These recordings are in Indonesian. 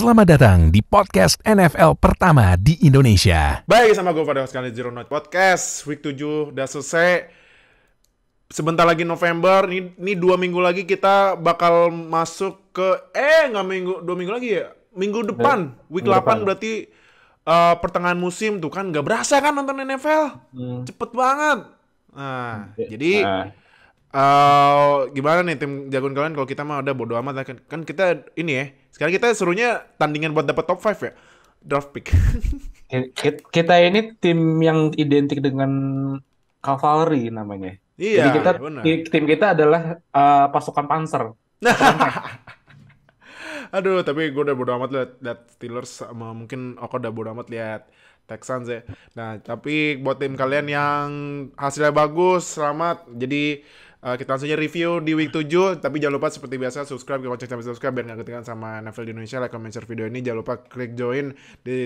Selamat datang di podcast NFL pertama di Indonesia. Baik, sama gue pada sekali Zero Note Podcast. Week 7 udah selesai. Sebentar lagi November, ini, ini dua minggu lagi kita bakal masuk ke... Eh, nggak minggu, dua minggu lagi ya? Minggu depan, iya, week minggu 8 depan. berarti uh, pertengahan musim tuh kan. Nggak berasa kan nonton NFL? Hmm. Cepet banget. Nah, hmm. jadi... Nah. Uh, gimana nih tim jagoan kalian kalau kita mah udah bodo amat kan, kan kita ini ya sekarang kita serunya tandingan buat dapat top 5 ya. Draft pick. kita ini tim yang identik dengan cavalry namanya. Iya. Jadi kita bener. tim kita adalah uh, pasukan panser. Aduh, tapi gue udah bodo amat liat, liat Steelers sama mungkin aku udah bodo amat liat Texans ya. Nah, tapi buat tim kalian yang hasilnya bagus, selamat. Jadi Uh, kita langsung aja review di week 7 tapi jangan lupa seperti biasa subscribe ke cek sampai subscribe biar gak ketinggalan sama Neville di Indonesia like comment share video ini jangan lupa klik join di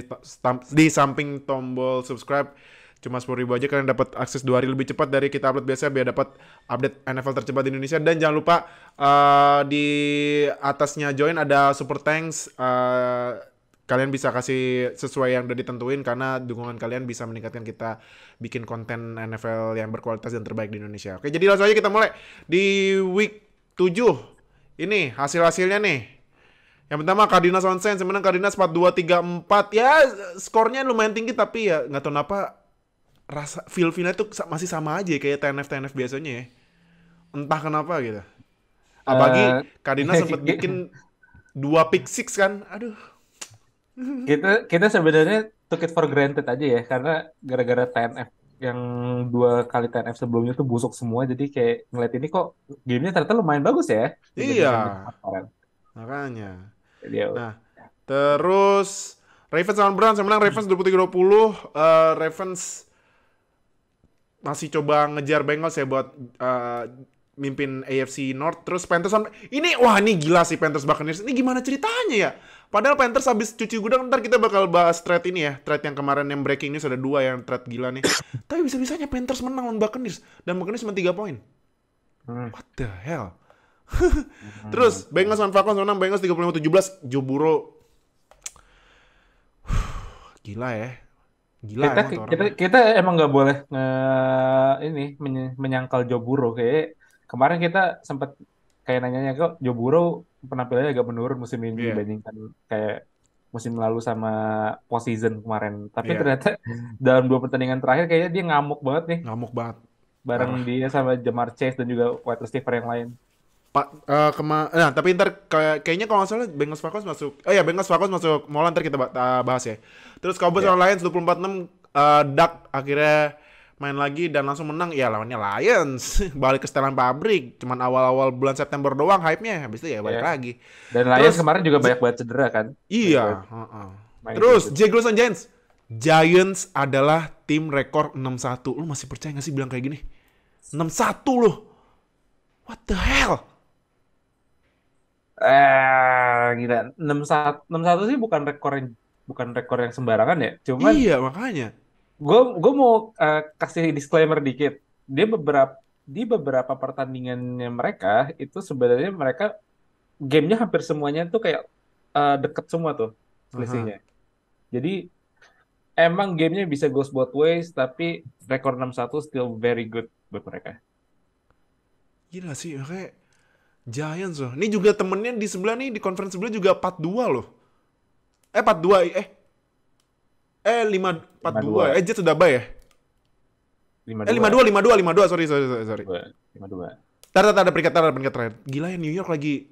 di samping tombol subscribe cuma sepuluh ribu aja kalian dapat akses dua hari lebih cepat dari kita upload biasa biar dapat update NFL tercepat di Indonesia dan jangan lupa uh, di atasnya join ada super thanks uh, kalian bisa kasih sesuai yang udah ditentuin karena dukungan kalian bisa meningkatkan kita bikin konten NFL yang berkualitas dan terbaik di Indonesia. Oke, jadi langsung aja kita mulai di week 7. Ini hasil-hasilnya nih. Yang pertama Cardinals on Saints menang Cardinals 4-2 3-4. Ya skornya lumayan tinggi tapi ya nggak tahu kenapa rasa feel feelnya tuh masih sama aja ya, kayak TNF TNF biasanya ya. Entah kenapa gitu. Apalagi eh. Cardinals sempat bikin dua pick six kan. Aduh kita kita sebenarnya took it for granted aja ya karena gara-gara TNF yang dua kali TNF sebelumnya tuh busuk semua jadi kayak ngeliat ini kok gamenya ternyata lumayan bagus ya iya makanya jadi, ya, nah ya. terus Ravens lawan Browns yang menang Ravens 23-20 uh, eh, Ravens masih coba ngejar Bengals ya buat uh, mimpin AFC North terus Panthers ini wah ini gila sih Panthers Buccaneers ini gimana ceritanya ya Padahal Panthers habis cuci gudang, ntar kita bakal bahas trade ini ya. trade yang kemarin yang breaking news ada dua yang trade gila nih. Tapi bisa-bisanya Panthers menang lawan Buccaneers. Dan Buccaneers cuma 3 poin. Hmm. What the hell? Terus Bengals lawan Falcons menang Bengals 35-17. Joburo. gila ya. Gila kita, emang kita, kita emang nggak boleh uh, ini menyangkal Joburo kayak kemarin kita sempat kayak nanyanya kok Joburo penampilannya agak menurun musim ini yeah. dibandingkan kayak musim lalu sama post season kemarin. Tapi yeah. ternyata dalam dua pertandingan terakhir kayaknya dia ngamuk banget nih. Ngamuk banget. Bareng ah. dia sama Jamar Chase dan juga White receiver yang lain. Pak uh, kema nah tapi ntar kayak kayaknya kalau nggak salah Bengals Falcons masuk oh ya Bengals Falcons masuk mau ntar kita bahas ya terus Cowboys yeah. orang lain 24 6 uh, Dak akhirnya main lagi dan langsung menang ya lawannya Lions balik ke setelan pabrik cuman awal-awal bulan September doang hype-nya habis itu ya balik yeah. lagi dan Lions terus, kemarin juga banyak banget cedera kan iya uh -uh. terus Jaguars and Giants Giants adalah tim rekor 6-1 lu masih percaya gak sih bilang kayak gini 6-1 loh what the hell eh gila enam satu, 6-1 sih bukan rekor yang bukan rekor yang sembarangan ya cuman iya makanya gue gue mau uh, kasih disclaimer dikit dia beberapa di beberapa pertandingannya mereka itu sebenarnya mereka gamenya hampir semuanya tuh kayak uh, deket semua tuh selisihnya. Uh -huh. Jadi emang gamenya bisa goes both ways tapi rekor 6-1 still very good buat mereka. Gila sih kayak Giants loh. Ini juga temennya di sebelah nih di conference sebelah juga 4-2 loh. Eh 4-2 eh Eh 542. Ya. Eh Jets udah bye ya? 52. Eh 52 52 52 sorry sorry sorry sorry. 52. Tar tar ada peringkat tar ada peringkat terakhir. Gila ya New York lagi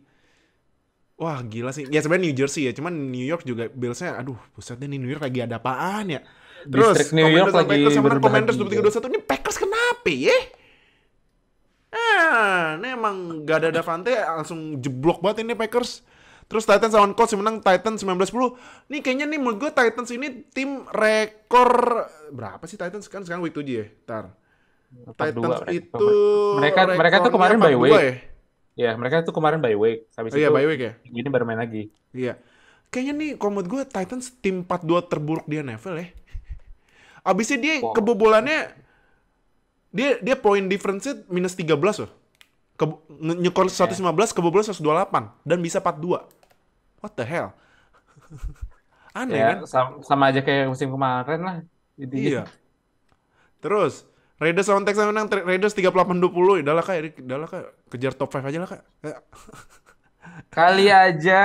Wah gila sih. Ya sebenarnya New Jersey ya, cuman New York juga Billsnya, aduh pusatnya nih New York lagi ada apaan ya. Terus District New York lagi Packers yang menang Commanders 2321 ini Packers kenapa ya? Ah, ini emang gak ada Davante langsung jeblok banget ini Packers. Terus Titans lawan Colts menang Titans 19-10. Nih kayaknya nih menurut gue Titans ini tim rekor berapa sih Titans kan sekarang week 7 ya? Tar. Titans dua, itu mereka mereka tuh kemarin by week. Ya? ya, mereka tuh kemarin by week. Habis oh, iya, itu iya, by week ya. Ini baru main lagi. Iya. Kayaknya nih kalau menurut gue Titans tim empat dua terburuk di NFL ya. Abisnya dia wow. kebobolannya dia dia point difference minus tiga 13 loh. Ke, nyekor 115 iya. kebobolan delapan dan bisa empat dua what the hell aneh ya, kan sama, sama aja kayak musim kemarin lah jadi iya terus Raiders lawan Texans menang Raiders 38-20 udahlah kak udahlah kak kejar top 5 aja lah kak kali aja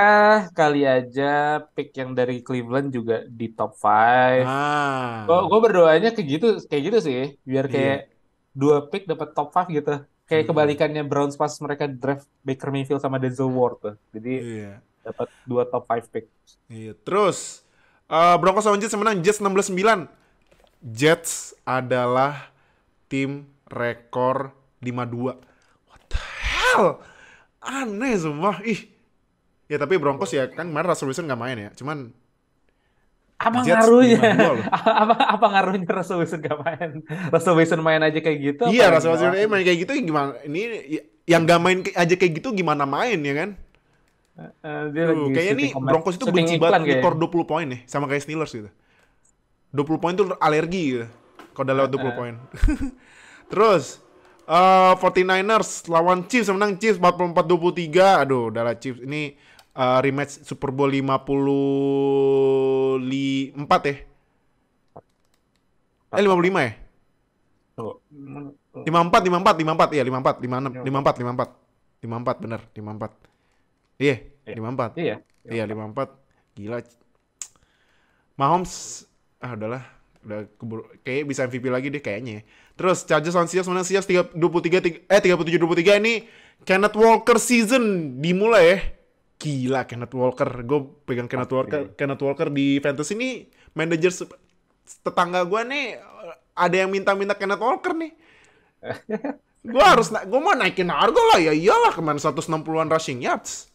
kali aja pick yang dari Cleveland juga di top 5 ah. gue berdoanya kayak gitu kayak gitu sih biar iya. kayak iya. dua pick dapat top 5 gitu kayak hmm. kebalikannya Browns pas mereka draft Baker Mayfield sama Denzel Ward tuh. Jadi iya dapat dua top five pick. Iya, terus uh, Broncos lawan Jets menang Jets belas sembilan. Jets adalah tim rekor lima dua. What the hell? Aneh semua. Ih. Ya tapi Broncos ya kan kemarin Russell Wilson nggak main ya. Cuman apa Jets ngaruhnya? apa apa ngaruhnya Russell Wilson gak main? Russell Wilson main aja kayak gitu? Iya Russell Wilson main kayak gitu gimana? Ini yang gak main aja kayak gitu gimana main ya kan? Uh, dia Duh, kayaknya nih Broncos itu benci banget rekor 20 poin nih sama kayak Steelers gitu. 20 poin tuh alergi gitu. Kalau udah lewat 20 uh, poin. Terus uh, 49ers lawan Chiefs menang Chiefs 44-23. Aduh, udah lah Chiefs ini uh, rematch Super Bowl 54 ya. Eh 55 ya? Oh. 54 54 54 ya 54 56 54 54 54 bener 54 Iya, iya, lima empat. Iya. Iya lima empat. Gila. Mahomes, ah udahlah, udah keburu, kayak bisa MVP lagi deh kayaknya. Terus Chargers on Seahawks menang Seahawks 23 3, eh 37 23 ini Kenneth Walker season dimulai ya. Gila Kenneth Walker. Gue pegang Kenneth Walker, Kenneth Walker di fantasy ini manajer tetangga gue nih ada yang minta-minta Kenneth Walker nih. gue harus, gue mau naikin harga lah ya iyalah kemarin 160-an rushing yards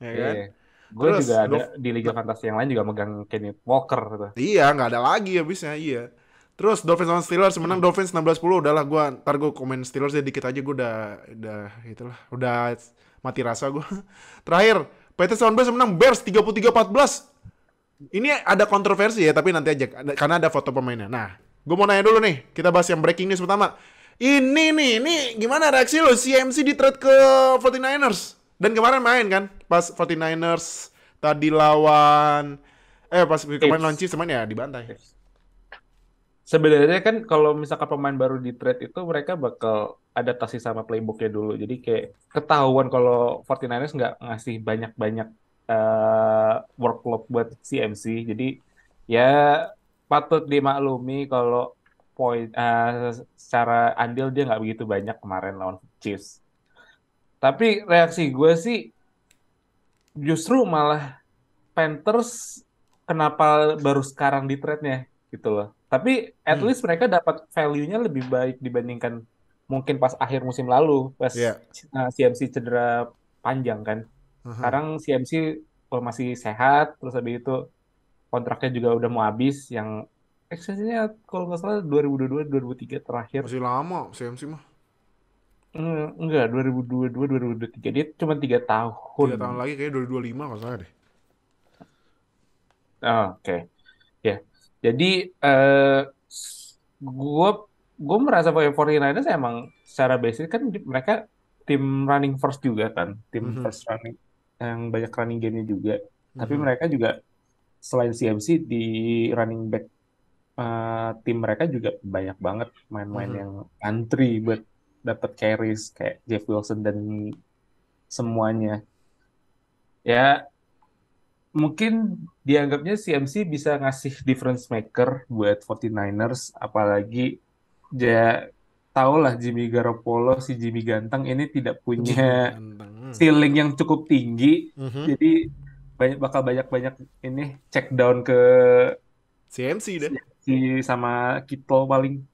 ya iya, kan? Yeah. Gue juga ada Dov di Liga Fantasi yang lain juga megang Kenneth Walker gitu. Iya, nggak ada lagi habisnya, iya. Terus Dolphins lawan Steelers menang Dolphins 16-10 lah, gue ntar gue komen Steelers ya dikit aja gue udah udah itulah udah mati rasa gue. Terakhir Patriots lawan Bears menang Bears 33-14. Ini ada kontroversi ya tapi nanti aja karena ada foto pemainnya. Nah gue mau nanya dulu nih kita bahas yang breaking news pertama. Ini nih ini gimana reaksi lo CMC di trade ke 49ers dan kemarin main kan? pas 49ers tadi lawan eh pas kemarin lawan Chiefs ya dibantai. Sebenarnya kan kalau misalkan pemain baru di trade itu mereka bakal adaptasi sama playbooknya dulu. Jadi kayak ketahuan kalau 49ers nggak ngasih banyak-banyak uh, workload buat CMC. Jadi ya patut dimaklumi kalau point uh, secara andil dia nggak begitu banyak kemarin lawan Chiefs. Tapi reaksi gue sih justru malah Panthers kenapa baru sekarang di trade-nya gitu loh. Tapi at hmm. least mereka dapat value-nya lebih baik dibandingkan mungkin pas akhir musim lalu pas yeah. uh, CMC cedera panjang kan. Uh -huh. Sekarang CMC kalau masih sehat terus habis itu kontraknya juga udah mau habis yang eksesinya kalau nggak salah 2022 2023 terakhir. Masih lama CMC mah. Eh, enggak, 2022 2023 dia cuma tiga tahun. 3 tahun lagi kayaknya 2025 kalau salah deh. Oh, Oke. Okay. Ya. Yeah. Jadi eh uh, gue merasa bahwa 49ers emang secara basic kan mereka tim running first juga kan, tim mm -hmm. first running yang banyak running game-nya juga. Mm -hmm. Tapi mhm. mereka juga selain CMC di running back uh, tim mereka juga banyak banget main-main mm -hmm. yang antri buat dapat carries kayak Jeff Wilson dan semuanya. Ya mungkin dianggapnya CMC bisa ngasih difference maker buat 49ers apalagi dia ya, tau lah Jimmy Garoppolo si Jimmy ganteng ini tidak punya ceiling yang cukup tinggi. Mm -hmm. Jadi banyak bakal banyak-banyak ini check down ke CMC deh. Si sama Kito paling.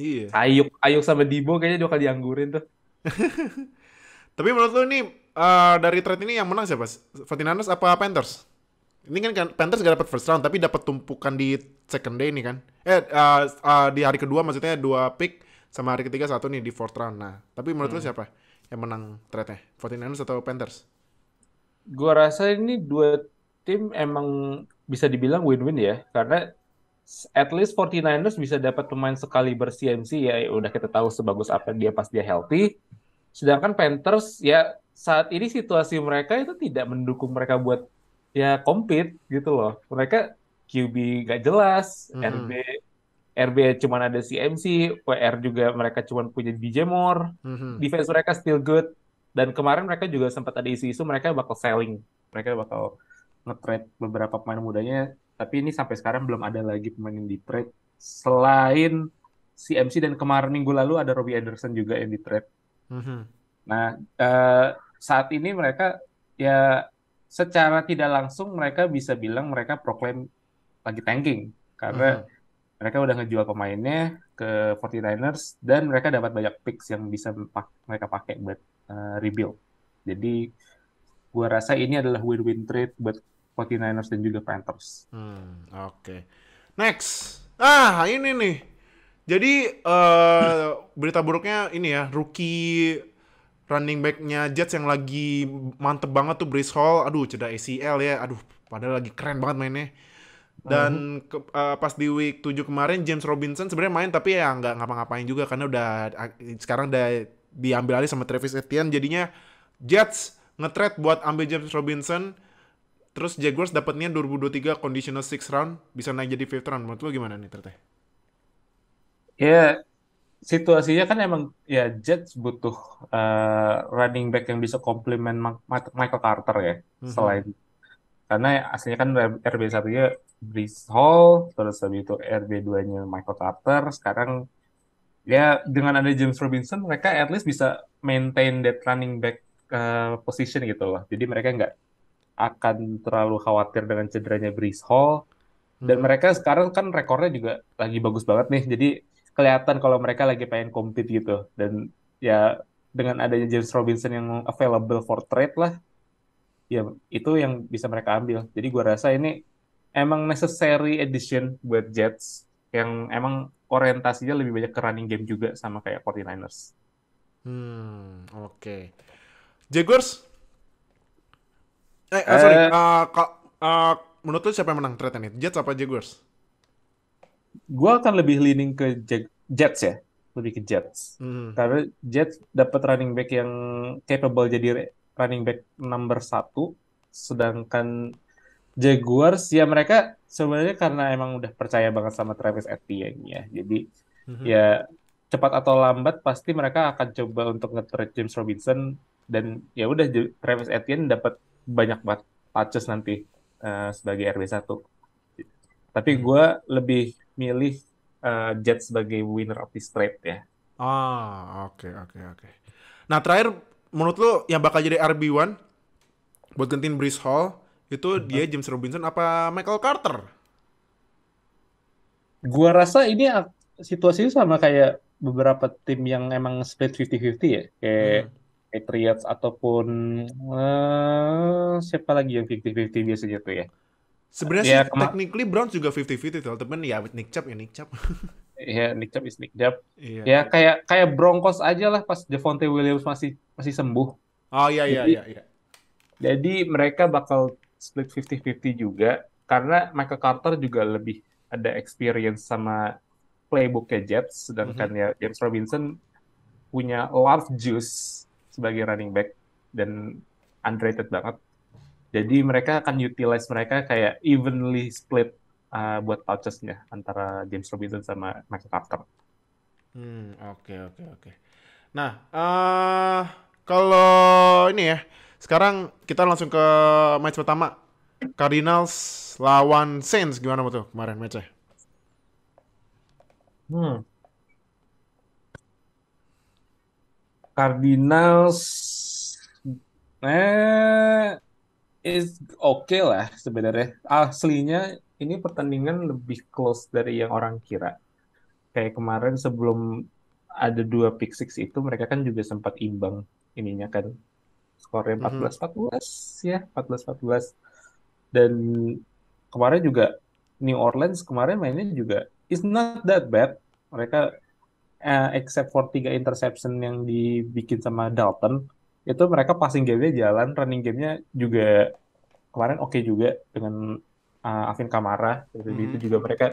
Iya. Ayuk Ayuk sama Dibo kayaknya juga kali dianggurin tuh. Tapi menurut lu nih uh, dari trade ini yang menang siapa? Fortinanos apa Panthers? Ini kan, kan Panthers gak dapat first round tapi dapat tumpukan di second day ini kan. Eh uh, uh, di hari kedua maksudnya dua pick sama hari ketiga satu nih di fourth round. Nah, tapi menurut hmm. lu siapa yang menang trade-nya? Fortinanos atau Panthers? Gua rasa ini dua tim emang bisa dibilang win-win ya karena at least 49ers bisa dapat pemain sekaliber CMC ya. ya udah kita tahu sebagus apa dia pas dia healthy. Sedangkan Panthers ya saat ini situasi mereka itu tidak mendukung mereka buat ya compete gitu loh. Mereka QB gak jelas, mm -hmm. RB RB cuma ada CMC, PR juga mereka cuma punya DJ Moore. Mm -hmm. Defense mereka still good dan kemarin mereka juga sempat ada isu-isu mereka bakal selling. Mereka bakal nge beberapa pemain mudanya tapi ini sampai sekarang belum ada lagi pemain yang di trade selain CMC dan kemarin minggu lalu ada Robbie Anderson juga yang di trade. Mm-hmm. Nah uh, saat ini mereka ya secara tidak langsung mereka bisa bilang mereka proklaim lagi tanking karena mm-hmm. mereka udah ngejual pemainnya ke 49ers dan mereka dapat banyak picks yang bisa mereka pakai buat uh, rebuild. Jadi gua rasa ini adalah win-win trade buat 49ers dan juga Panthers. Hmm, oke. Okay. Next. Ah, ini nih. Jadi uh, berita buruknya ini ya, rookie running back-nya Jets yang lagi mantep banget tuh Brice Hall. Aduh, cedera ACL ya. Aduh, padahal lagi keren banget mainnya. Dan hmm. ke, uh, pas di week 7 kemarin James Robinson sebenarnya main tapi ya nggak ngapa-ngapain juga karena udah ah, sekarang udah diambil alih sama Travis Etienne jadinya Jets ngetrade buat ambil James Robinson Terus Jaguars dapatnya 2023 conditional six round bisa naik jadi fifth round. Menurut lo gimana nih Terte? Ya situasinya kan emang ya Jets butuh uh, running back yang bisa komplement Michael Carter ya. Mm-hmm. Selain karena aslinya kan RB satunya Brice Hall, terus habis itu RB 2 nya Michael Carter. Sekarang ya dengan ada James Robinson mereka at least bisa maintain that running back uh, position gitu loh. Jadi mereka nggak akan terlalu khawatir dengan cederanya Brees Hall. Dan hmm. mereka sekarang kan rekornya juga lagi bagus banget nih. Jadi kelihatan kalau mereka lagi pengen compete gitu. Dan ya dengan adanya James Robinson yang available for trade lah, ya itu yang bisa mereka ambil. Jadi gue rasa ini emang necessary addition buat Jets yang emang orientasinya lebih banyak ke running game juga sama kayak 49ers. Hmm, oke. Okay. Jaguars Eh, eh, sorry. uh, kok, uh, menurut lu siapa yang menang trade ini? Jets apa Jaguars? Gue akan lebih leaning ke Jag Jets ya. Lebih ke Jets. Hmm. Karena Jets dapat running back yang capable jadi running back number satu. Sedangkan Jaguars, ya mereka sebenarnya karena emang udah percaya banget sama Travis Etienne ya. Jadi -hmm. ya cepat atau lambat pasti mereka akan coba untuk nge James Robinson dan ya udah Travis Etienne dapat banyak banget patches nanti uh, sebagai RB1. Tapi hmm. gue lebih milih uh, eh, Jet sebagai winner of this trade ya. Ah, oke okay, oke okay, oke. Okay. Nah, terakhir menurut lo yang bakal jadi RB1 buat gantiin Brees Hall itu hmm. dia James Robinson apa Michael Carter? Gue rasa ini situasinya sama kayak beberapa tim yang emang split 50-50 ya. Kayak hmm Patriots ataupun uh, siapa lagi yang 50-50 biasanya tuh ya? Sebenarnya ya, sih, technically Browns juga 50-50 tuh, temen ya Nick Chubb ya Nick Chubb. Iya, Nick Chubb is Nick Chubb. Yeah. Ya kayak kayak Broncos aja lah pas Devontae Williams masih masih sembuh. Oh iya iya iya iya. Jadi mereka bakal split 50-50 juga karena Michael Carter juga lebih ada experience sama playbooknya Jets sedangkan mm -hmm. ya James Robinson punya love juice sebagai running back dan underrated banget. Jadi mereka akan utilize mereka kayak evenly split uh, buat touchesnya antara James Robinson sama Max Carter. Hmm, oke okay, oke okay, oke. Okay. Nah, uh, kalau ini ya, sekarang kita langsung ke match pertama. Cardinals lawan Saints gimana tuh kemarin matchnya? Hmm, Cardinals eh is oke okay lah sebenarnya. Aslinya ini pertandingan lebih close dari yang orang kira. Kayak kemarin sebelum ada dua pick six itu mereka kan juga sempat imbang ininya kan skornya 14 mhm. 14 ya empat belas. dan kemarin juga New Orleans kemarin mainnya juga it's not that bad mereka uh, except for tiga interception yang dibikin sama Dalton itu mereka passing game-nya jalan running game-nya juga kemarin oke okay juga dengan uh, eh, Afin Kamara jadi -hmm. itu mm-hmm. juga mereka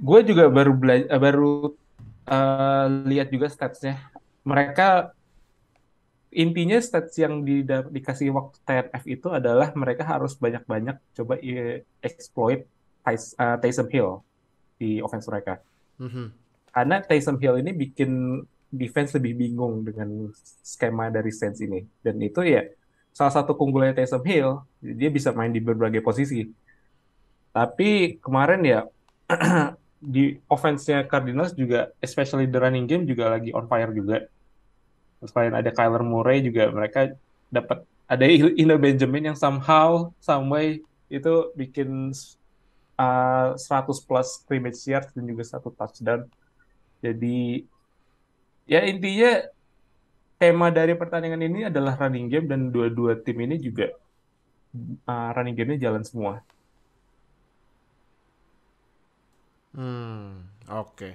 gue juga baru bela- eh, baru uh, lihat juga statsnya mereka intinya stats yang di, dikasih waktu TNF itu adalah mereka harus banyak-banyak coba exploit Tyson Hill di offense mereka. Mm -hmm karena Tyson Hill ini bikin defense lebih bingung dengan skema dari Saints ini. Dan itu ya salah satu keunggulannya Tyson Hill, dia bisa main di berbagai posisi. Tapi kemarin ya di offense-nya Cardinals juga, especially the running game juga lagi on fire juga. Selain ada Kyler Murray juga mereka dapat ada Ino Benjamin yang somehow, some way itu bikin uh, 100 plus scrimmage yards dan juga satu touchdown jadi ya intinya tema dari pertandingan ini adalah running game dan dua-dua tim ini juga uh, running game gamenya jalan semua. Hmm, oke. Okay.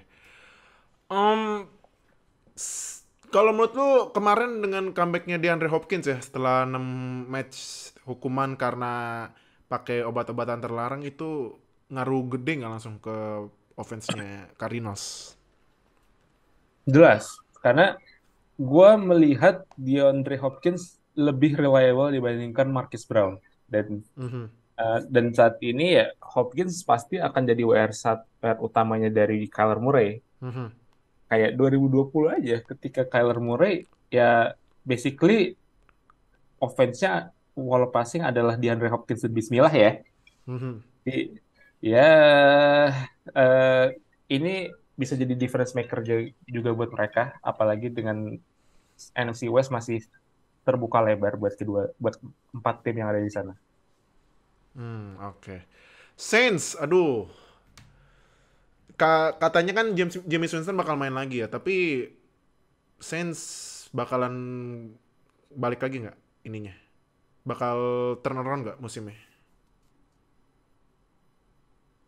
Um, kalau menurut lu kemarin dengan comeback comebacknya DeAndre Hopkins ya setelah 6 match hukuman karena pakai obat-obatan terlarang itu ngaruh gede nggak langsung ke offense-nya Cardinals? Jelas, karena gue melihat DeAndre Hopkins lebih reliable dibandingkan Marcus Brown dan mm -hmm. uh, dan saat ini ya Hopkins pasti akan jadi WR satu WR eh, utamanya dari Kyler Murray. Mm -hmm. Kayak 2020 aja ketika Kyler Murray ya basically offense-nya walau passing adalah DeAndre Hopkins bismillah ya. Mm -hmm. Jadi, ya uh, ini bisa jadi difference maker juga buat mereka apalagi dengan NFC West masih terbuka lebar buat kedua buat empat tim yang ada di sana. Hmm, oke. Okay. Saints, aduh. Ka katanya kan James James Winston bakal main lagi ya, tapi Saints bakalan balik lagi nggak ininya? Bakal turnaround nggak musimnya?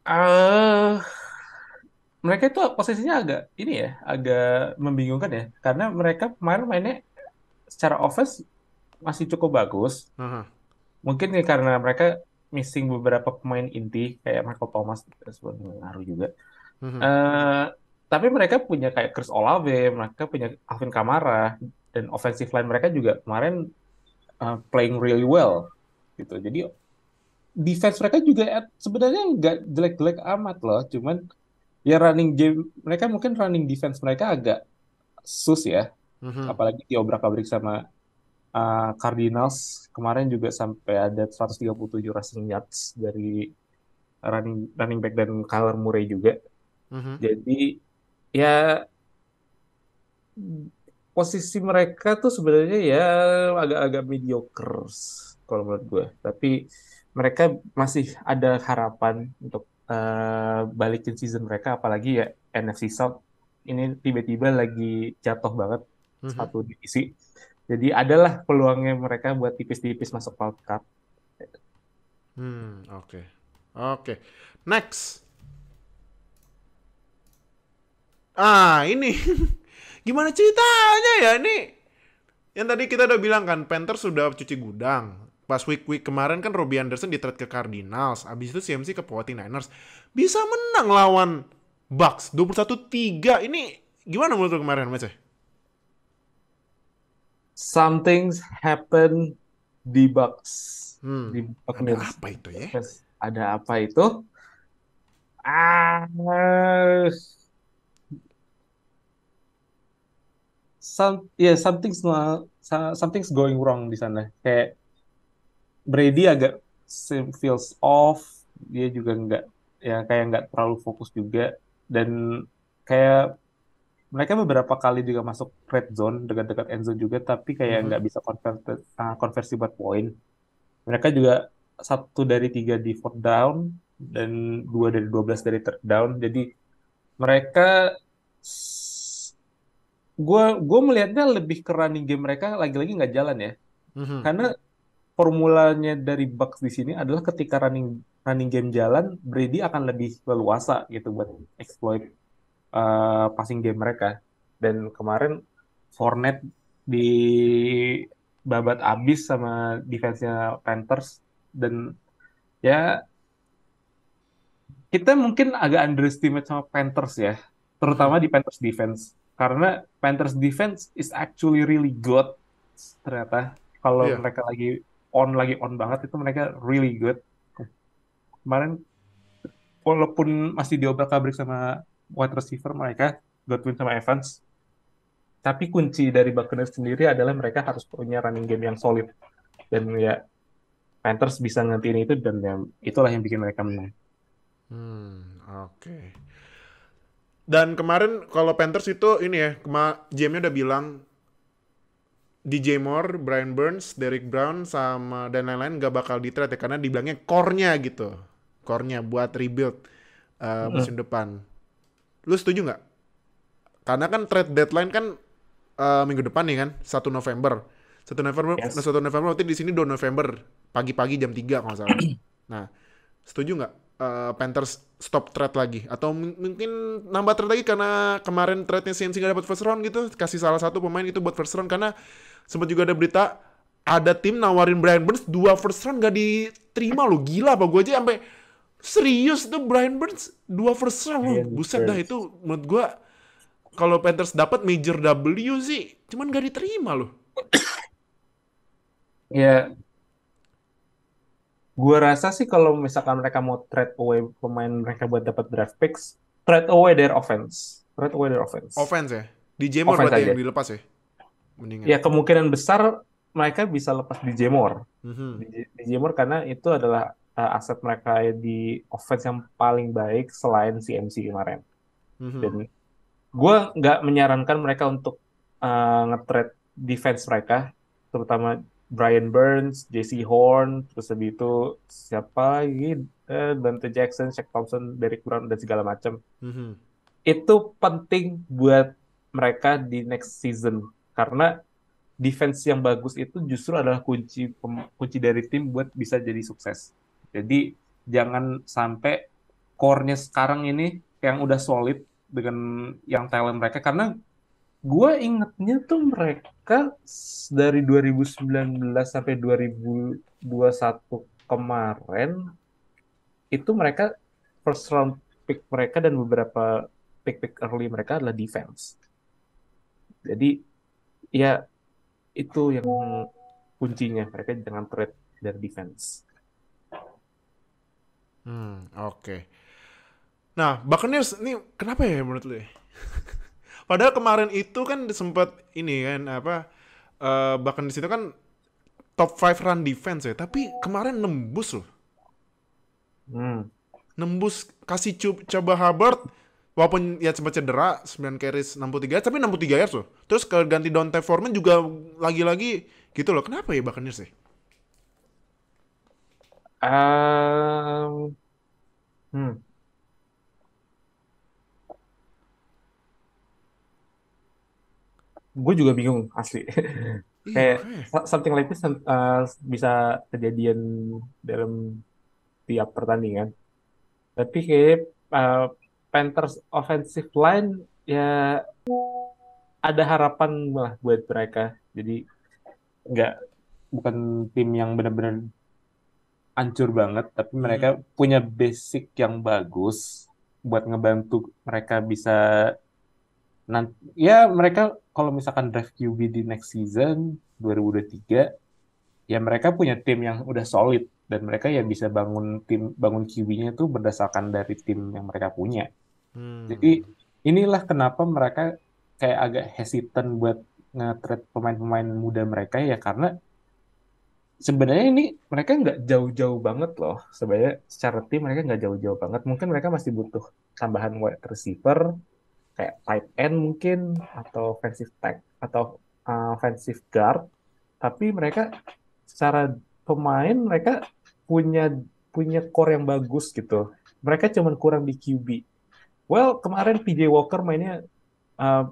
Ah. uh, mereka itu posisinya agak ini ya, agak membingungkan ya, karena mereka kemarin mainnya secara offense masih cukup bagus. Uh -huh. Mungkin ya karena mereka missing beberapa pemain inti kayak Marco Thomas sebenarnya ngaruh juga. Uh -huh. uh, tapi mereka punya kayak Chris Olave, mereka punya Alvin Kamara dan offensive line mereka juga kemarin uh, playing really well gitu. Jadi defense mereka juga sebenarnya nggak jelek-jelek amat loh, cuman ya running game mereka mungkin running defense mereka agak sus ya. Mm-hmm. Apalagi diobrak-abrik sama uh, Cardinals kemarin juga sampai ada 137 rushing yards dari running running back dan Kyler Murray juga. Mm-hmm. Jadi ya posisi mereka tuh sebenarnya ya agak-agak mediocre kalau menurut gue. Tapi mereka masih ada harapan untuk uh, balikin season mereka apalagi ya NFC South ini tiba-tiba lagi jatuh banget mm-hmm. satu divisi jadi adalah peluangnya mereka buat tipis-tipis masuk World Cup. hmm oke okay. oke okay. next ah ini gimana ceritanya ya ini yang tadi kita udah bilang kan Panther sudah cuci gudang Pas week-week kemarin kan Robbie Anderson di trade ke Cardinals, abis itu CMC ke 49ers. Bisa menang lawan Bucks 21-3. Ini gimana menurut lo kemarin, Mas? Something's happen di Bucks. Hmm. Di Bucks. Ada apa itu ya? Ada apa itu? Ah, some, yeah, something's not, something's going wrong di sana. Kayak Brady agak feels off dia juga nggak ya kayak nggak terlalu fokus juga dan kayak mereka beberapa kali juga masuk red zone dekat-dekat end zone juga tapi kayak mhm. nggak mm -hmm. bisa konversi uh, ah, konversi buat poin mereka juga satu dari tiga di fourth down dan dua dari dua belas dari third down jadi mereka gue gue melihatnya lebih ke running game mereka lagi-lagi nggak jalan ya mm -hmm. karena formulanya dari Bucks di sini adalah ketika running running game jalan, Brady akan lebih leluasa gitu buat exploit uh, passing game mereka. Dan kemarin Fournette di babat abis sama defense-nya Panthers dan ya kita mungkin agak underestimate sama Panthers ya, terutama di Panthers defense karena Panthers defense is actually really good ternyata kalau yeah. mereka lagi on lagi on banget itu mereka really good kemarin walaupun masih diobrak-abrik sama wide receiver mereka Godwin sama Evans tapi kunci dari Buccaneers sendiri adalah mereka harus punya running game yang solid dan ya Panthers bisa ngantiin itu dan ya, itulah yang bikin mereka menang. Hmm, oke. Okay. Dan kemarin kalau Panthers itu ini ya, GM-nya udah bilang DJ Moore, Brian Burns, Derek Brown sama dan lain-lain gak bakal di ya karena dibilangnya core-nya gitu. Core-nya buat rebuild uh, musim depan. Lu setuju gak? Karena kan trade deadline kan uh, minggu depan nih kan, 1 November. 1 November, yes. 1 nah, November berarti di sini 2 November pagi-pagi jam 3 kalau nggak salah. Nah, setuju gak? uh, eh, Panthers stop trade lagi atau mungkin nambah trade lagi karena kemarin trade-nya CNC gak dapet first round gitu kasih salah satu pemain itu buat first round karena Sempat juga ada berita ada tim nawarin Brian Burns dua first round gak diterima lo Gila apa gue aja sampai serius tuh Brian Burns dua first round lo Buset dah itu menurut gue kalau Panthers dapat major W sih, cuman gak diterima lo Ya, gue rasa sih kalau misalkan mereka mau trade away pemain mereka buat dapat draft picks, trade away their offense, trade away their offense. Offense ya, di jamur berarti aja. yang dilepas ya. Mendingan. Ya kemungkinan besar mereka bisa lepas di Jemor. Mm-hmm. Di, Jemor karena itu adalah uh, aset mereka di offense yang paling baik selain CMC kemarin. Mm-hmm. Dan gue nggak menyarankan mereka untuk uh, eh, nge-trade defense mereka, terutama Brian Burns, JC Horn, terus lebih itu siapa lagi, uh, Dante Jackson, Shaq Thompson, Derek Brown dan segala macam. Mm-hmm. Itu penting buat mereka di next season karena defense yang bagus itu justru adalah kunci kunci dari tim buat bisa jadi sukses. Jadi jangan sampai core-nya sekarang ini yang udah solid dengan yang talent mereka karena gue ingetnya tuh mereka dari 2019 sampai 2021 kemarin itu mereka first round pick mereka dan beberapa pick-pick early mereka adalah defense. Jadi ya itu yang kuncinya mereka jangan trade dari defense. Hmm, oke. Okay. Nah, Buccaneers ini kenapa ya menurut lu? Ya? Padahal kemarin itu kan sempat ini kan apa uh, eh, bahkan di situ kan top five run defense ya, tapi kemarin nembus loh. Hmm. Nembus kasih coba Hubbard walaupun ya sempat cedera 9 carries 63 yards tapi 63 yards loh terus ke ganti Dante Foreman juga lagi-lagi gitu loh kenapa ya bahkan sih um, hmm. gue juga bingung asli iya, kayak something like this uh, bisa kejadian dalam tiap pertandingan tapi kayak uh, Panthers offensive line ya ada harapan lah buat mereka. Jadi nggak bukan tim yang benar-benar hancur banget, tapi hmm. mereka hmm. punya basic yang bagus buat ngebantu mereka bisa nanti ya mereka kalau misalkan draft QB di next season 2023 ya mereka punya tim yang udah solid dan mereka ya bisa bangun tim bangun QB-nya tuh berdasarkan dari tim yang mereka punya. Hmm. Jadi inilah kenapa mereka kayak agak hesitant buat nge-trade pemain-pemain muda mereka ya karena sebenarnya ini mereka nggak jauh-jauh banget loh. Sebenarnya secara tim mereka nggak jauh-jauh banget. Mungkin mereka masih butuh tambahan wide receiver kayak tight end mungkin atau offensive tag atau uh, offensive guard. Tapi mereka secara pemain mereka punya punya core yang bagus gitu. Mereka cuman kurang di QB. Well, kemarin PJ Walker mainnya uh,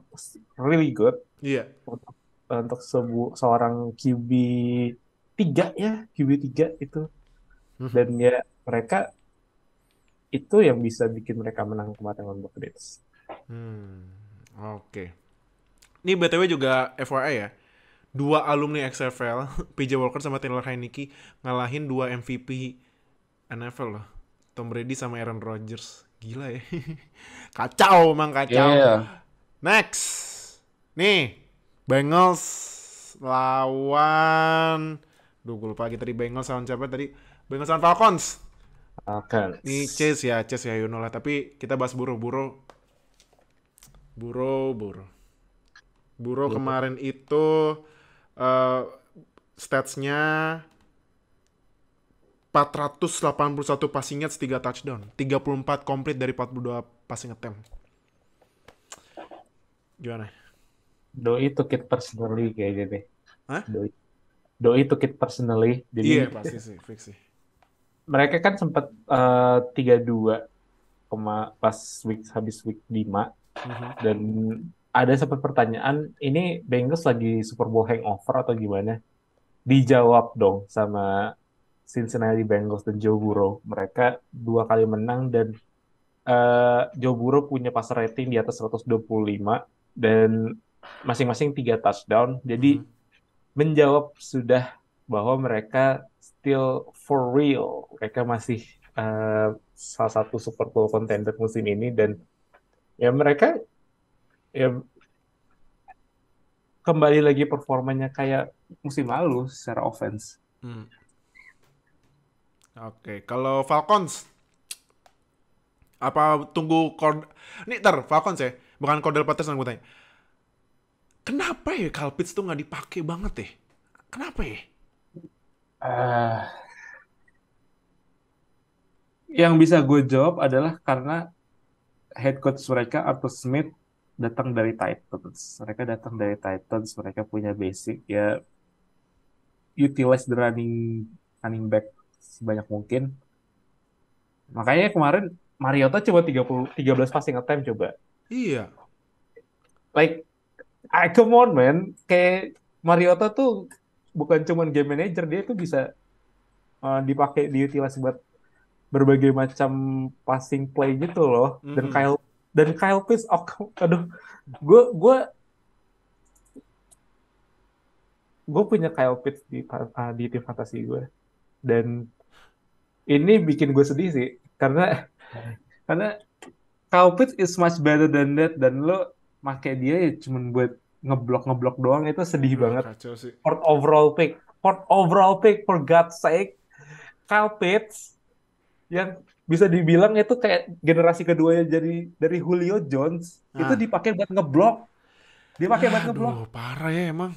really good. Iya. Yeah. Untuk, untuk sebu seorang QB tiga ya, QB tiga itu. Hmm. Dan ya mereka itu yang bisa bikin mereka menang kemarin lawan Bucks. Hmm. Oke. Okay. Ini BTW juga FYI ya dua alumni XFL, PJ Walker sama Taylor Heineke ngalahin dua MVP NFL loh. Tom Brady sama Aaron Rodgers. Gila ya. kacau emang kacau. Yeah. Next. Nih, Bengals lawan Duh, gue lupa lagi tadi Bengals lawan siapa tadi? Bengals lawan Falcons. Falcons. Ini Chase ya, Chase ya you know lah. Tapi kita bahas buru-buru. Buru-buru. Buru kemarin itu uh, statsnya 481 passing yards, 3 touchdown. 34 complete dari 42 passing attempt. Gimana? Doi itu kit personally kayak gini. Hah? Doi Doi itu kit personally. Jadi iya, yeah, pasti sih, fix sih. Mereka kan sempat uh, eh, 32 koma pas week habis week 5 uh -huh. dan ada sempat pertanyaan, ini Bengals lagi Super Bowl hangover atau gimana? Dijawab dong sama Cincinnati Bengals dan Joe Burrow. Mereka dua kali menang dan uh, Joe Burrow punya pas rating di atas 125 dan masing-masing tiga touchdown. Jadi hmm. menjawab sudah bahwa mereka still for real. Mereka masih uh, salah satu Super Bowl contender musim ini dan ya mereka ya kembali lagi performanya kayak musim lalu secara offense. Hmm. Oke, okay. kalau Falcons apa tunggu Cord nih ter Falcons ya bukan Cordell Patterson gue tanya kenapa ya Kalpits tuh nggak dipakai banget ya kenapa ya uh, yang bisa gue jawab adalah karena head coach mereka atau Smith datang dari Titans mereka datang dari Titans mereka punya basic ya utilize the running running back sebanyak mungkin makanya kemarin Mariota coba 30 13 passing attempt coba iya like I come on man kayak Mariota tuh bukan cuman game manager dia tuh bisa uh, dipakai utilize buat berbagai macam passing play gitu loh mm -hmm. dan Kyle dan Kyle Pitts oh, aduh gue gue gue punya Kyle Pitts di uh, di tim fantasi gue dan ini bikin gue sedih sih karena karena Kyle Pitts is much better than that dan lo make dia ya cuman buat ngeblok ngeblok doang itu sedih hmm, banget Kacau Port overall pick port overall pick for God's sake Kyle Pitts yang bisa dibilang itu kayak generasi kedua jadi dari Julio Jones nah. itu dipakai buat ngeblok. Dipakai buat ngeblok. parah ya emang.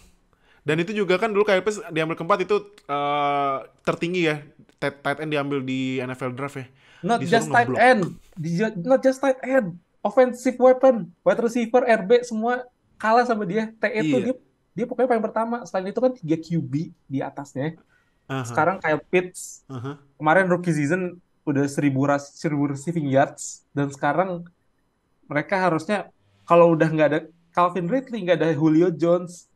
Dan itu juga kan dulu kayak KLP diambil keempat itu uh, tertinggi ya. Tight end diambil di NFL draft ya. Not Disuruh just tight end. Not just tight end. Offensive weapon, wide receiver, RB semua kalah sama dia. TE iya. dia dia pokoknya paling pertama. Selain itu kan 3 QB di atasnya. Uh -huh. Sekarang Kyle Pitts. Uh -huh. Kemarin rookie season udah seribu ras seribu receiving yards dan sekarang mereka harusnya kalau udah nggak ada Calvin Ridley nggak ada Julio Jones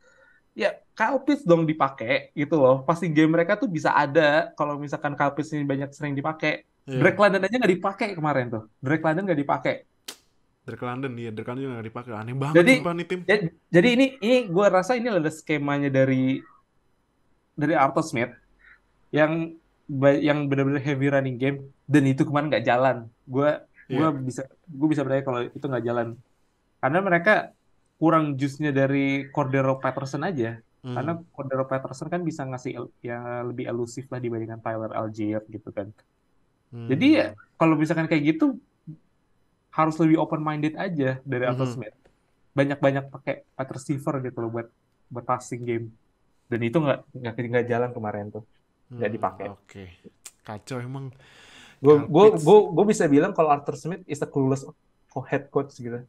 ya Kyle dong dipakai gitu loh pasti game mereka tuh bisa ada kalau misalkan Kyle ini banyak sering dipakai yeah. Drake London aja nggak dipakai kemarin tuh Drake London nggak dipakai Drake London dia ya. Drake London nggak dipakai aneh banget jadi, nih tim ya, jadi ini ini gue rasa ini adalah skemanya dari dari Arthur Smith yang yang benar-benar heavy running game dan itu kemarin nggak jalan. Gue iya. gue yeah. bisa gue bisa percaya kalau itu nggak jalan karena mereka kurang jusnya dari Cordero Patterson aja. Hmm. Karena Cordero Patterson kan bisa ngasih yang lebih elusif lah dibandingkan Tyler Algier gitu kan. Hmm. Jadi ya, kalau misalkan kayak gitu harus lebih open minded aja dari Arthur hmm. Smith. Banyak-banyak pakai wide receiver gitu loh buat buat passing game. Dan itu nggak nggak jalan kemarin tuh nggak hmm, dipakai. Oke, okay. kacau emang. Gue gue bisa bilang kalau Arthur Smith is a clueless head coach gitu.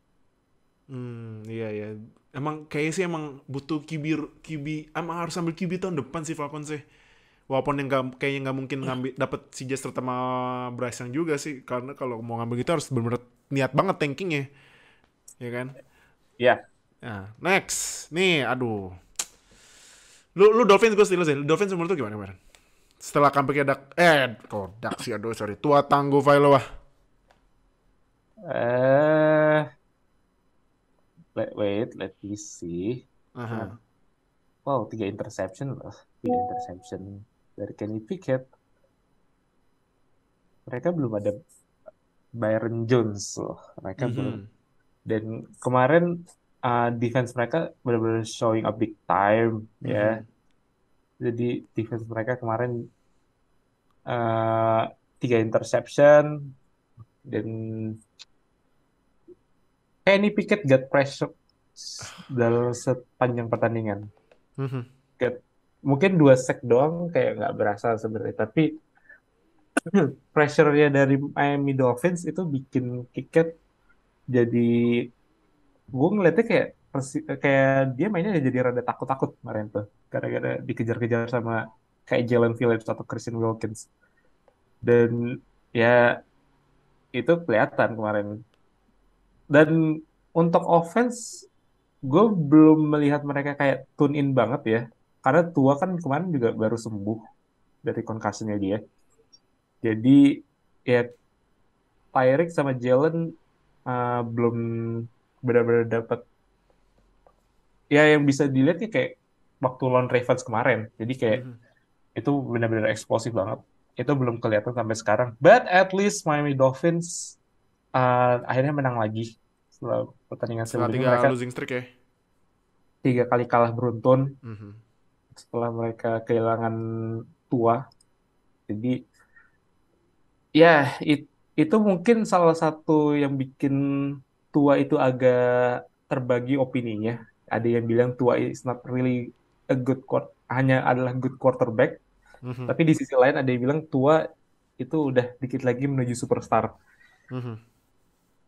Hmm, iya iya. Emang kayaknya sih emang butuh kibir kibi. Emang harus ambil kibi tahun depan sih Falcon sih. Walaupun yang gak, kayaknya nggak mungkin ngambil dapat si Jester sama Bryce yang juga sih, karena kalau mau ngambil gitu harus benar-benar niat banget tankingnya, ya kan? Iya. Yeah. Nah, next, nih, aduh, lu lu Dolphins gue Steelers ya, Dolphins menurut lu gimana kemarin? setelah comebacknya Dak eh kok sih aduh sorry tua tangguh file wah eh wait, wait let me see uh -huh. Hmm. wow tiga interception loh tiga interception dari Kenny Pickett mereka belum ada Byron Jones loh mereka mm -hmm. belum dan kemarin uh, defense mereka benar-benar showing a big time mm -hmm. ya yeah. Mm-hmm. Jadi defense mereka kemarin uh, tiga interception dan Kenny eh, Pickett got pressure dalam sepanjang pertandingan. Mm-hmm. mungkin dua sec doang kayak nggak berasa sebenarnya, tapi pressure-nya dari Miami Dolphins itu bikin Pickett jadi gue ngeliatnya kayak persi, kayak dia mainnya jadi rada takut-takut kemarin tuh gara-gara dikejar-kejar sama kayak Jalen Phillips atau Christian Wilkins dan ya itu kelihatan kemarin dan untuk offense gue belum melihat mereka kayak tune in banget ya karena tua kan kemarin juga baru sembuh dari concussionnya dia jadi ya Tyreek sama Jalen uh, belum benar-benar dapat ya yang bisa dilihatnya kayak waktu lawan Ravens kemarin. Jadi kayak mm -hmm. itu benar-benar eksplosif banget. Itu belum kelihatan sampai sekarang. But at least Miami Dolphins uh, akhirnya menang lagi setelah pertandingan sebelumnya tiga losing streak ya. Tiga kali kalah beruntun. Mm -hmm. Setelah mereka kehilangan tua. Jadi ya it, itu mungkin salah satu yang bikin tua itu agak terbagi opininya ada yang bilang tua is not really a good quarter, hanya adalah good quarterback. Mm-hmm. Tapi di sisi lain ada yang bilang tua itu udah dikit lagi menuju superstar. Mm-hmm.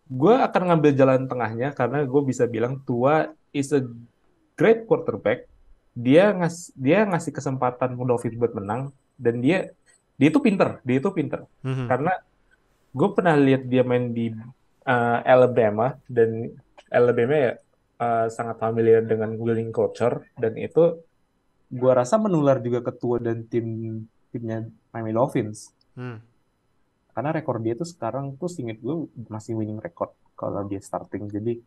Gue akan ngambil jalan tengahnya karena gue bisa bilang tua is a great quarterback. Dia ngas dia ngasih kesempatan Dolphins buat menang dan dia dia itu pinter, dia itu pinter. Mm-hmm. Karena gue pernah lihat dia main di uh, Alabama dan Alabama ya uh, sangat familiar dengan winning culture dan itu gua rasa menular juga ketua dan tim timnya Miami Dolphins. Hmm. Karena rekor dia tuh sekarang tuh singkat gue masih winning record kalau dia starting. Jadi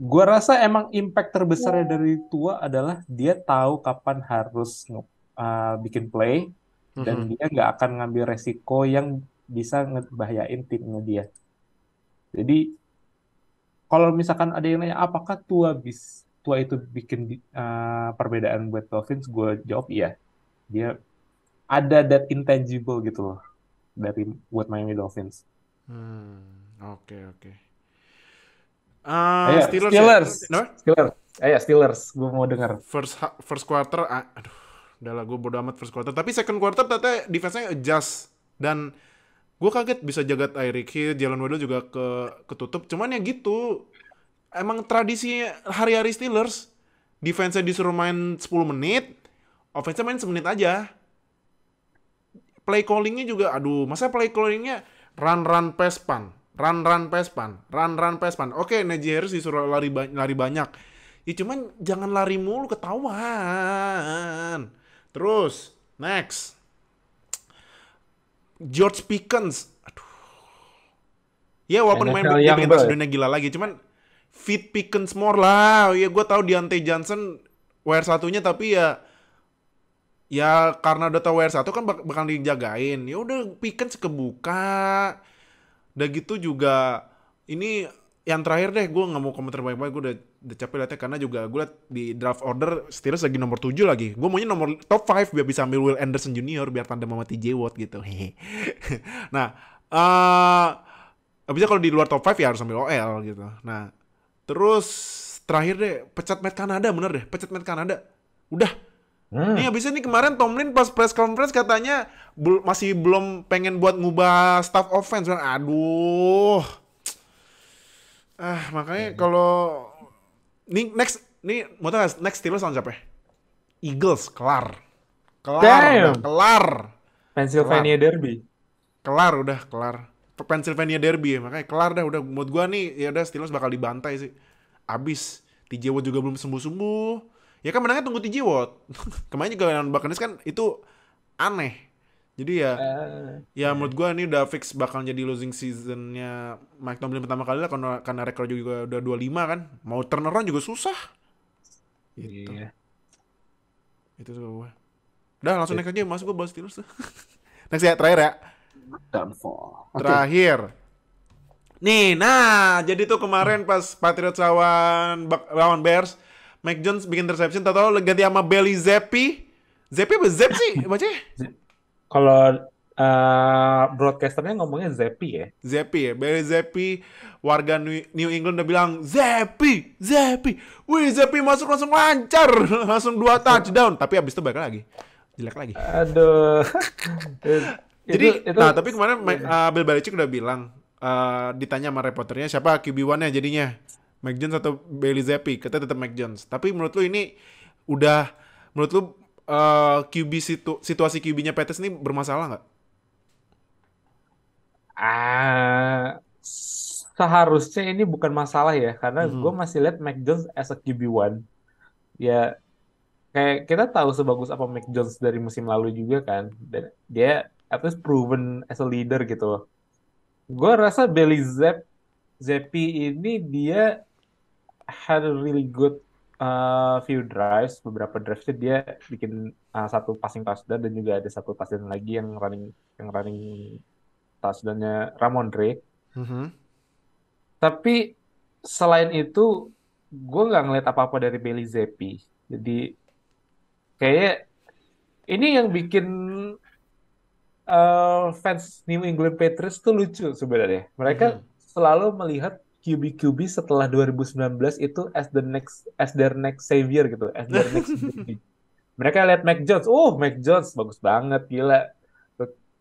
gua rasa emang impact terbesarnya dari tua adalah dia tahu kapan harus uh, bikin play mm-hmm. dan hmm. dia nggak akan ngambil resiko yang bisa ngebahayain timnya dia. Jadi kalau misalkan ada yang nanya apakah tua bis tua itu bikin uh, perbedaan buat Dolphins, gue jawab iya. Dia ada that intangible gitu loh dari buat Miami Dolphins. Hmm, oke oke. Okay. Steelers, ah, Steelers, ya? no? Steelers. Ayah, Steelers, gue mau dengar. First first quarter, ah, aduh, udahlah gue bodo amat first quarter. Tapi second quarter ternyata defense-nya adjust dan gue kaget bisa jagat Tyreek Hill Jalan Waddle juga ke ketutup cuman ya gitu emang tradisi hari-hari Steelers defense disuruh main 10 menit offense main semenit aja play callingnya juga aduh masa play callingnya run run pespan run run pespan run run pespan oke okay, Najee Harris disuruh lari ba lari banyak ya cuman jangan lari mulu ketahuan terus next George Pickens. Aduh. Ya walaupun main main di tas dunia gila lagi, cuman fit Pickens more lah. Ya gue tahu diante Johnson wear satunya tapi ya ya karena udah tahu wear satu kan bak bakal dijagain. Ya udah Pickens kebuka. Udah gitu juga ini yang terakhir deh gue nggak mau komentar banyak-banyak gue udah, udah capek liatnya karena juga gue liat di draft order Steelers lagi nomor 7 lagi gue maunya nomor top 5 biar bisa ambil Will Anderson Junior biar tanda mama TJ Watt gitu nah uh, abisnya kalau di luar top 5 ya harus ambil OL gitu nah terus terakhir deh pecat Matt Kanada bener deh pecat Matt Kanada udah Hmm. Ini abisnya nih kemarin Tomlin pas press conference katanya masih belum pengen buat ngubah staff offense. Aduh, Ah, makanya iya, iya. kalau nih next nih mau tau gak next Steelers lawan siapa? Ya? Eagles kelar. Kelar, Udah, kelar. Pennsylvania kelar. Derby. Kelar udah, kelar. Pennsylvania Derby ya, makanya kelar dah udah mood gua nih ya udah Steelers bakal dibantai sih. Abis TJ Watt juga belum sembuh-sembuh. Ya kan menangnya tunggu TJ Watt. Kemarin juga lawan Buccaneers kan itu aneh jadi ya, uh, ya iya. menurut gue ini udah fix bakal jadi losing seasonnya Mike Tomlin pertama kali lah karena, karena rekor juga udah 25 kan. Mau turnaround juga susah. Gitu. Iya. Itu semua. gue. Udah langsung iya. next aja masuk gue bahas Steelers tuh. next ya, terakhir ya. Downfall. Terakhir. Nih, nah jadi tuh kemarin pas Patriots lawan, lawan Bears, Mike Jones bikin interception, tau-tau ganti sama Belly Zeppi. Zeppi apa Zep sih ya? Kalau uh, broadcasternya ngomongnya Zepi ya? Zepi, ya, Barry Zepi. warga New England udah bilang, Zepi, Zepi. wih Zepi masuk langsung lancar, langsung dua touchdown, tapi abis itu balik lagi, jelek lagi. Aduh. Jadi, itu, itu, nah tapi kemarin uh, Bill Belichick udah bilang, uh, ditanya sama reporternya siapa QB1-nya jadinya, Mac Jones atau Bailey Zappi, kita tetap Mac Jones. Tapi menurut lu ini udah, menurut lu uh, eh, QB situ situasi QB-nya Petes ini bermasalah nggak? Ah, seharusnya ini bukan masalah ya, karena hmm. gue masih lihat Mac Jones as a QB one. Ya, kayak kita tahu sebagus apa Mac Jones dari musim lalu juga kan, dan dia at least proven as a leader gitu loh. Gue rasa Belly Zepi ini dia had a really good uh, few drives, beberapa drives itu dia bikin uh, satu passing touchdown dan juga ada satu touchdown lagi yang running yang running touchdownnya Ramondre. Mm -hmm. Tapi selain itu, gue nggak ngeliat apa-apa dari Bailey Zepi. Jadi kayak ini yang bikin uh, fans New England Patriots tuh lucu sebenarnya. Mereka mm -hmm. selalu melihat QB QB setelah 2019 itu as the next as their next savior gitu, as their next QB. Mereka lihat Mac Jones, oh Mac Jones bagus banget gila.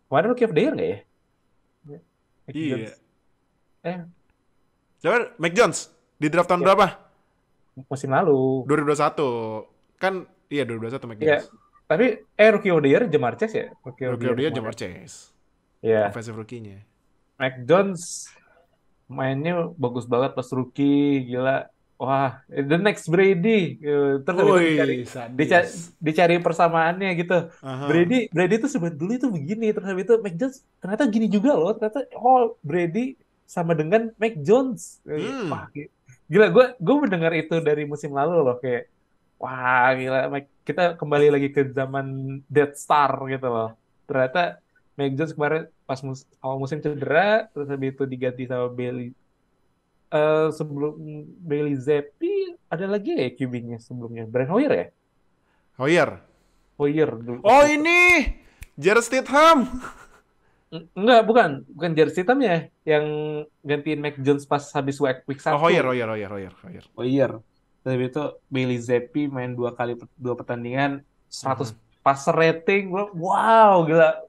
Kemarin lu kayak the nggak ya? Iya. Mac iya. Jones. Eh. Coba Mac Jones di draft tahun ya. berapa? Musim lalu. 2021. Kan iya 2021 Mac iya. Jones. Ya. Tapi eh rookie of the year Jamar Chase ya? Rookie of, rookie the year Jamar Chase. Iya. Offensive rookie-nya. Mac Jones mainnya bagus banget pas rookie gila wah the next Brady terus gitu. Ui, dicari, dica dicari persamaannya gitu -huh. Brady Brady itu sebenarnya dulu itu begini terus habis itu Mac Jones ternyata gini juga loh ternyata oh Brady sama dengan Mac Jones eh, hmm. wah gila gue gue mendengar itu dari musim lalu loh kayak wah gila Mac, kita kembali lagi ke zaman Dead Star gitu loh ternyata Mac Jones kemarin pas mus awal musim cedera, terus habis itu diganti sama Bailey. Uh, sebelum Bailey Zappi ada lagi ya QB-nya sebelumnya? Brian Hoyer ya? Hoyer. Hoyer. Dulu. Oh ini! Jared Stidham! Enggak, bukan. Bukan Jared Stidham ya. Yang gantiin Mac Jones pas habis week satu Oh, Hoyer, Hoyer, Hoyer, Hoyer. Hoyer. Hoyer. habis itu Bailey Zappi main dua kali dua pertandingan 100 hmm. passer rating. Wow, gila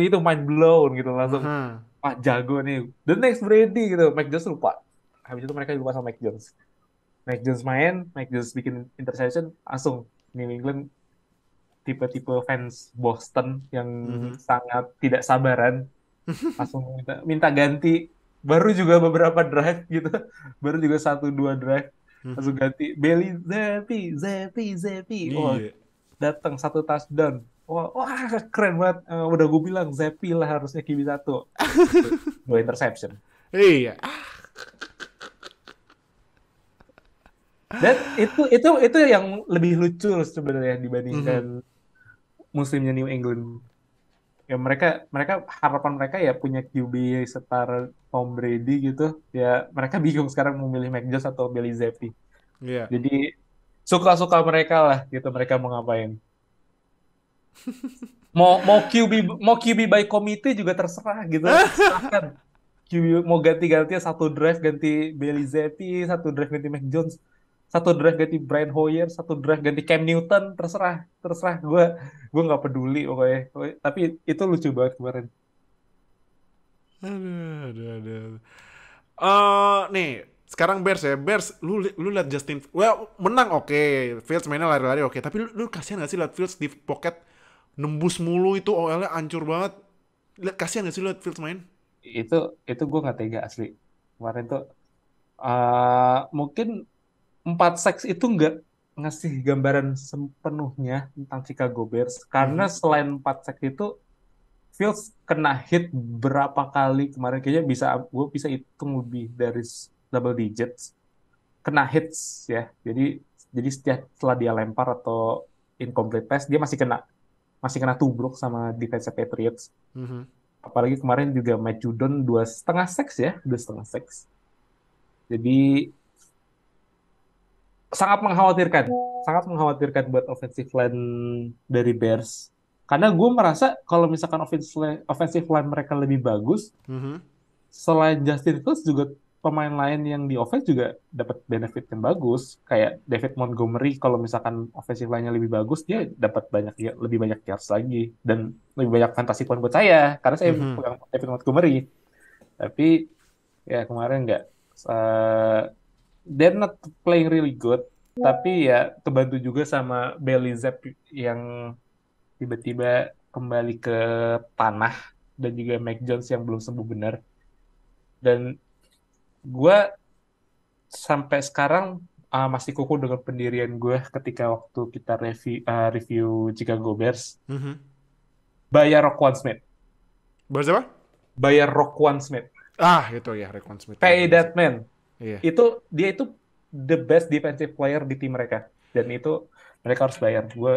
itu mind blown gitu langsung uh -huh. jago nih the next Brady gitu Mike Jones lupa habis itu mereka lupa sama Mike Jones Mike Jones main Mike Jones bikin interception langsung New England tipe-tipe fans Boston yang mm -hmm. sangat tidak sabaran langsung minta, minta ganti baru juga beberapa drive gitu baru juga satu dua drive mhm. langsung ganti Bailey Zappi Zappi Zappi oh iya. datang satu touchdown wah, wah keren banget. Uh, udah gue bilang Zepi lah harusnya QB satu. Dua interception. Iya. Dan itu itu itu yang lebih lucu sebenarnya dibandingkan mm -hmm. musimnya New England. Ya mereka mereka harapan mereka ya punya QB setara Tom Brady gitu. Ya mereka bingung sekarang memilih Mac Jones atau Billy Zappi. Yeah. Jadi suka-suka mereka lah gitu mereka mau ngapain mau mau QB mau QB by komite juga terserah gitu. Silahkan. QB mau ganti gantinya satu drive ganti Belizetti, satu drive ganti Mac Jones, satu drive ganti Brian Hoyer, satu drive ganti Cam Newton, terserah, terserah gue gue nggak peduli pokoknya. Tapi itu lucu banget kemarin. Aduh, aduh, aduh. Uh, nih, sekarang Bears ya, Bears lu lu lihat Justin well menang oke, okay. Fields mainnya lari-lari oke, okay. tapi lu, lu kasihan gak sih lihat Fields di pocket nembus mulu itu OL-nya hancur banget. Lihat kasihan gak sih lihat Fields main? Itu itu gue nggak tega asli. Kemarin tuh uh, mungkin empat seks itu nggak ngasih gambaran sepenuhnya tentang Chicago Bears karena hmm. selain empat seks itu Fields kena hit berapa kali kemarin kayaknya bisa gue bisa hitung lebih dari double digits kena hits ya jadi jadi setiap setelah dia lempar atau incomplete pass dia masih kena masih kena tubruk sama defense Patriots. Mm -hmm. Apalagi kemarin juga Matt Judon dua setengah seks ya, dua setengah seks. Jadi sangat mengkhawatirkan, sangat mengkhawatirkan buat offensive line dari Bears. Karena gue merasa kalau misalkan offensive line, mereka lebih bagus, mm -hmm. selain Justin Fields juga pemain lain yang di offense juga dapat benefit yang bagus. Kayak David Montgomery kalau misalkan offensive nya lebih bagus, dia dapat banyak ya lebih banyak yards lagi dan lebih banyak fantasi poin buat saya karena saya mm-hmm. pegang David Montgomery. Tapi ya kemarin nggak uh, they're not playing really good. Tapi ya terbantu juga sama Bailey Zep yang tiba-tiba kembali ke tanah dan juga Mac Jones yang belum sembuh benar. Dan gue sampai sekarang uh, masih kuku dengan pendirian gue ketika waktu kita review uh, review Chicago Bears. Mm -hmm. Bayar One Smith. Bayar siapa? Bayar Rock One Smith. Ah, itu ya Rock One Smith. Pay iya. that man. yeah. Itu dia itu the best defensive player di tim mereka dan itu mereka harus bayar. Gue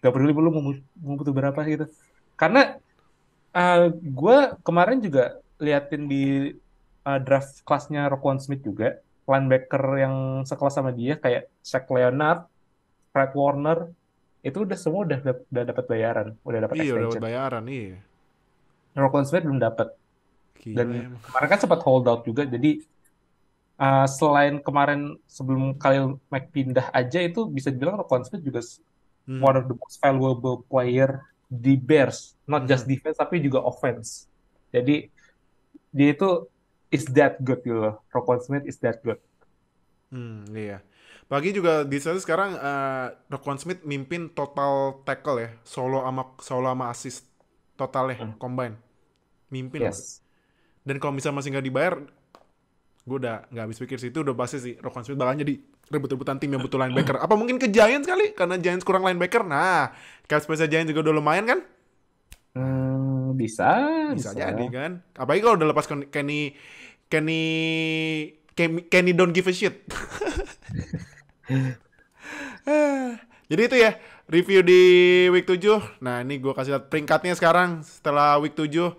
gak peduli belum mau butuh berapa gitu. Karena uh, gue kemarin juga liatin di uh, draft kelasnya Roquan Smith juga linebacker yang sekelas sama dia kayak Shaq Leonard, Fred Warner itu udah semua udah udah dapat bayaran, udah dapat extension. Iya, udah bayaran, iya. Roquan Smith belum dapat. Dan kemarin kan sempat hold out juga, jadi uh, selain kemarin sebelum Khalil Mack pindah aja itu bisa dibilang Roquan Smith juga hmm. one of the most valuable player di Bears, not hmm. just defense tapi juga offense. Jadi dia itu is that good gitu loh. Roquan Smith is that good. Hmm, iya. Pagi juga di sana sekarang uh, eh, Roquan Smith mimpin total tackle ya, solo sama solo sama assist totalnya hmm. combine. Mimpin. Yes. Dan kalau misalnya masih nggak dibayar, gue udah nggak habis pikir sih itu udah pasti sih Roquan Smith bakal jadi rebut-rebutan tim yang butuh linebacker. Apa mungkin ke Giants kali? Karena Giants kurang linebacker. Nah, cap space Giants juga udah lumayan kan? Hmm, bisa. Bisa, bisa. jadi kan. Apalagi kalau udah lepas Kenny Kenny Kenny, Kenny don't give a shit. jadi itu ya review di week 7. Nah, ini gue kasih lihat peringkatnya sekarang setelah week 7.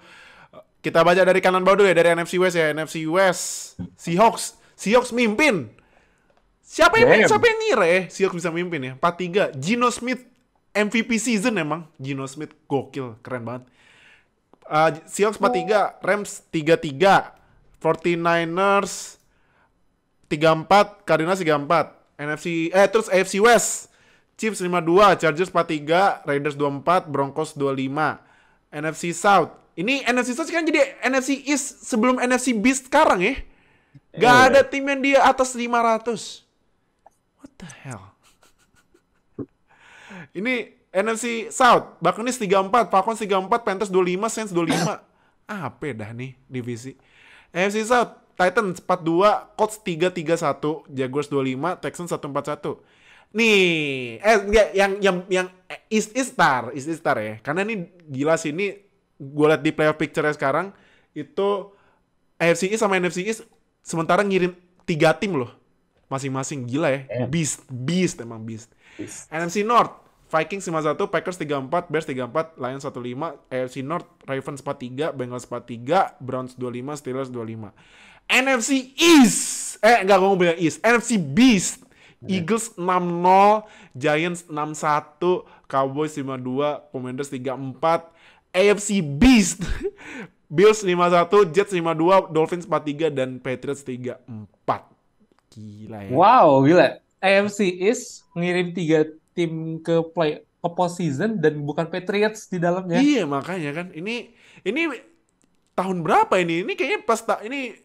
Kita baca dari kanan bawah dulu ya dari NFC West ya, NFC West. Seahawks, Seahawks mimpin. Siapa yang siapa yang ngira ya Seahawks bisa mimpin ya? tiga Gino Smith MVP season emang. Gino Smith gokil, keren banget. Uh, Seahawks 43, Rams 33, 49ers 34, Cardinals 34. NFC eh terus AFC West. Chiefs 52, Chargers 43, Raiders 24, Broncos 25. NFC South. Ini NFC South kan jadi NFC East sebelum NFC Beast sekarang ya. Gak iya. ada tim yang dia atas 500. What the hell? Ini NFC South, Buccaneers 34, Falcons 34, Panthers 25, Saints 25. Apa ya dah nih divisi? NFC South, Titans 42, Colts 331, Jaguars 25, Texans 141. Nih, eh enggak, ya, yang yang yang eh, East East Star, East East Star ya. Karena ini gila sih ini gue liat di playoff picture sekarang itu AFC East sama NFC East sementara ngirim tiga tim loh masing-masing gila ya. Beast, beast emang beast. beast. NFC North Vikings 51, Packers 34, Bears 34, Lions 15, AFC North, Ravens 43, Bengals 43, Browns 25, Steelers 25. NFC East, eh nggak ngomong bilang East, NFC Beast, iya. Eagles 6-0, Giants 6-1, Cowboys 52, Commanders 34, AFC Beast, Bills 51, Jets 52, Dolphins 43, dan Patriots 34. Gila ya. Wow, gila. AFC East ngirim tiga tim ke play ke postseason dan bukan Patriots di dalamnya. Iya makanya kan ini ini tahun berapa ini? Ini kayaknya pas ta, ini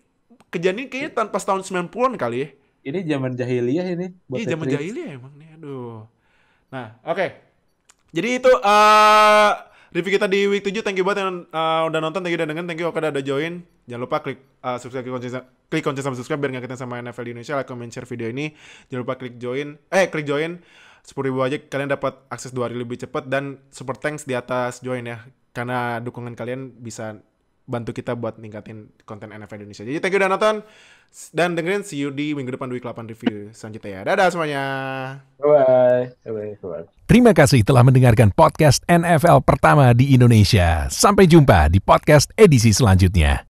kejadian ini kayaknya iya. tanpa pas tahun 90-an kali ya. Ini zaman jahiliyah ini. iya zaman jahiliyah emang nih aduh. Nah, oke. Okay. Jadi itu uh, review kita di week 7. Thank you banget yang uh, udah nonton, thank you udah dengerin, thank you Okada ada join. Jangan lupa klik uh, subscribe, klik lonceng, klik lonceng sama subscribe biar gak kita sama NFL di Indonesia. Like, comment, share video ini. Jangan lupa klik join, eh klik join sepuluh ribu aja kalian dapat akses dua hari lebih cepat dan super thanks di atas join ya karena dukungan kalian bisa bantu kita buat ningkatin konten NFL Indonesia. Jadi thank you udah nonton dan dengerin see you di minggu depan Week 8 review selanjutnya ya. Dadah semuanya. Bye bye. bye, Terima kasih telah mendengarkan podcast NFL pertama di Indonesia. Sampai jumpa di podcast edisi selanjutnya.